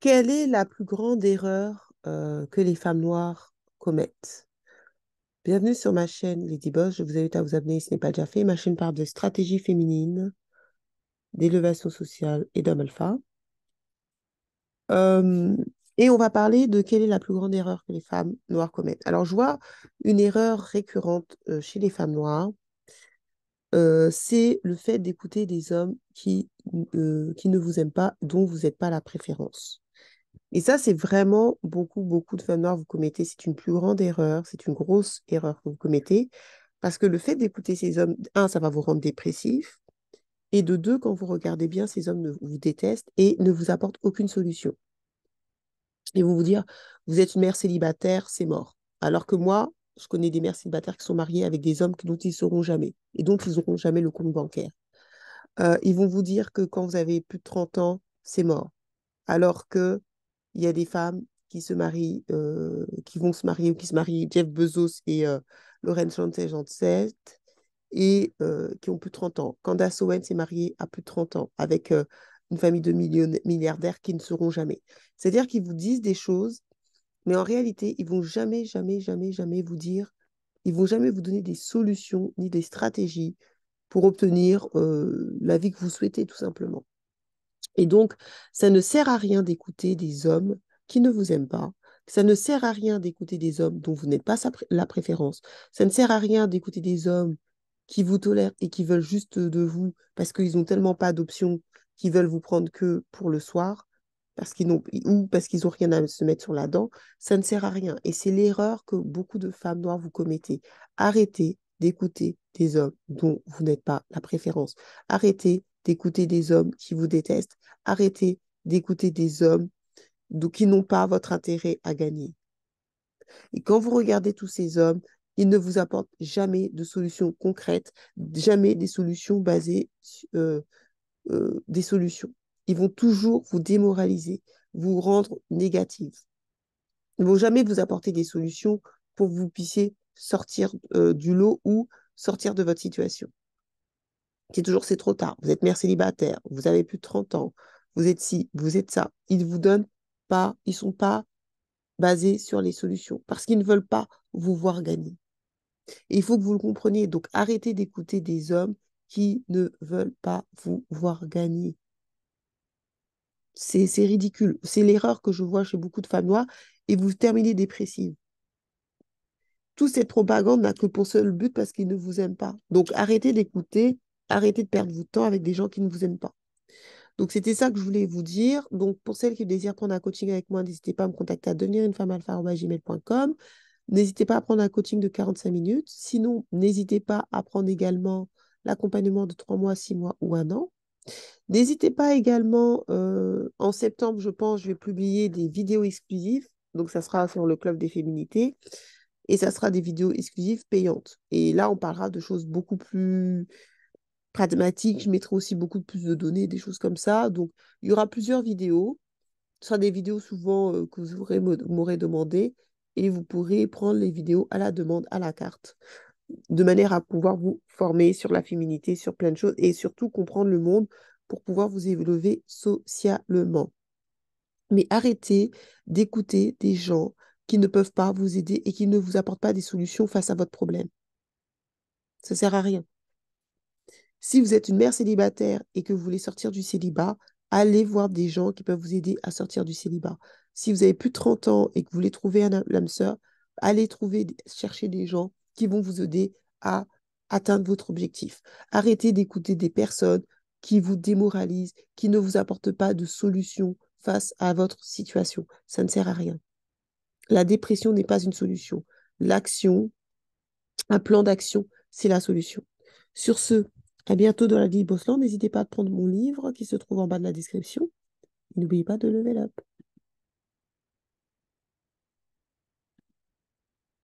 Quelle est la plus grande erreur euh, que les femmes noires commettent Bienvenue sur ma chaîne Lady Boss. Je vous invite à vous abonner si ce n'est pas déjà fait. Ma chaîne parle de stratégie féminine, d'élevation sociale et d'homme alpha. et on va parler de quelle est la plus grande erreur que les femmes noires commettent. Alors, je vois une erreur récurrente euh, chez les femmes noires. Euh, c'est le fait d'écouter des hommes qui, euh, qui ne vous aiment pas, dont vous n'êtes pas la préférence. Et ça, c'est vraiment beaucoup, beaucoup de femmes noires vous commettez. C'est une plus grande erreur, c'est une grosse erreur que vous commettez. Parce que le fait d'écouter ces hommes, un, ça va vous rendre dépressif. Et de deux, quand vous regardez bien, ces hommes ne, vous détestent et ne vous apportent aucune solution. Et vous vous dire, vous êtes une mère célibataire, c'est mort. Alors que moi, je connais des mères célibataires qui sont mariées avec des hommes dont ils ne seront jamais et donc, ils n'auront jamais le compte bancaire. Euh, ils vont vous dire que quand vous avez plus de 30 ans, c'est mort. Alors qu'il y a des femmes qui se marient, euh, qui vont se marier ou qui se marient, Jeff Bezos et euh, en 7 et euh, qui ont plus de 30 ans. Candace Owen s'est mariée à plus de 30 ans avec une famille de milliardaires qui ne seront jamais. C'est-à-dire qu'ils vous disent des choses mais en réalité, ils vont jamais, jamais, jamais, jamais vous dire, ils vont jamais vous donner des solutions ni des stratégies pour obtenir la vie que vous souhaitez, tout simplement. Et donc, ça ne sert à rien d'écouter des hommes qui ne vous aiment pas. Ça ne sert à rien d'écouter des hommes dont vous n'êtes pas la préférence. Ça ne sert à rien d'écouter des hommes qui vous tolèrent et qui veulent juste de vous parce qu'ils n'ont tellement pas d'options qu'ils veulent vous prendre que pour le soir parce qu'ils n'ont ou parce qu'ils n'ont rien à se mettre sur la dent, ça ne sert à rien. Et c'est l'erreur que beaucoup de femmes noires vous commettez. Arrêtez d'écouter des hommes dont vous n'êtes pas la préférence. Arrêtez d'écouter des hommes qui vous détestent. Arrêtez d'écouter des hommes qui n'ont pas votre intérêt à gagner. Et quand vous regardez tous ces hommes, ils ne vous apportent jamais de solutions concrètes, jamais des solutions basées, sur euh, euh, des solutions ils vont toujours vous démoraliser, vous rendre négative. Ils ne vont jamais vous apporter des solutions pour que vous puissiez sortir euh, du lot ou sortir de votre situation. C'est toujours c'est trop tard. Vous êtes mère célibataire, vous avez plus de 30 ans, vous êtes ci, vous êtes ça. Ils vous donnent pas, ils sont pas basés sur les solutions parce qu'ils ne veulent pas vous voir gagner. Et il faut que vous le compreniez. Donc arrêtez d'écouter des hommes qui ne veulent pas vous voir gagner. C'est ridicule. C'est l'erreur que je vois chez beaucoup de femmes noires. Et vous terminez dépressive. tout cette propagande n'a que pour seul but parce qu'ils ne vous aiment pas. Donc arrêtez d'écouter, arrêtez de perdre votre temps avec des gens qui ne vous aiment pas. Donc c'était ça que je voulais vous dire. Donc pour celles qui désirent prendre un coaching avec moi, n'hésitez pas à me contacter à devenirunefemmealpha.gmail.com. N'hésitez pas à prendre un coaching de 45 minutes. Sinon, n'hésitez pas à prendre également l'accompagnement de 3 mois, 6 mois ou 1 an. N'hésitez pas également, euh, en septembre, je pense, je vais publier des vidéos exclusives. Donc, ça sera sur le club des féminités. Et ça sera des vidéos exclusives payantes. Et là, on parlera de choses beaucoup plus pragmatiques. Je mettrai aussi beaucoup plus de données, des choses comme ça. Donc, il y aura plusieurs vidéos. Ce sera des vidéos souvent euh, que vous m'aurez demandé. Et vous pourrez prendre les vidéos à la demande, à la carte de manière à pouvoir vous former sur la féminité, sur plein de choses et surtout comprendre le monde pour pouvoir vous élever socialement. Mais arrêtez d'écouter des gens qui ne peuvent pas vous aider et qui ne vous apportent pas des solutions face à votre problème. Ça ne sert à rien. Si vous êtes une mère célibataire et que vous voulez sortir du célibat, allez voir des gens qui peuvent vous aider à sortir du célibat. Si vous avez plus de 30 ans et que vous voulez trouver un âme sœur, allez trouver, chercher des gens qui vont vous aider à atteindre votre objectif. Arrêtez d'écouter des personnes qui vous démoralisent, qui ne vous apportent pas de solution face à votre situation. Ça ne sert à rien. La dépression n'est pas une solution. L'action, un plan d'action, c'est la solution. Sur ce, à bientôt dans la vie Bosland. N'hésitez pas à prendre mon livre qui se trouve en bas de la description. N'oubliez pas de lever up.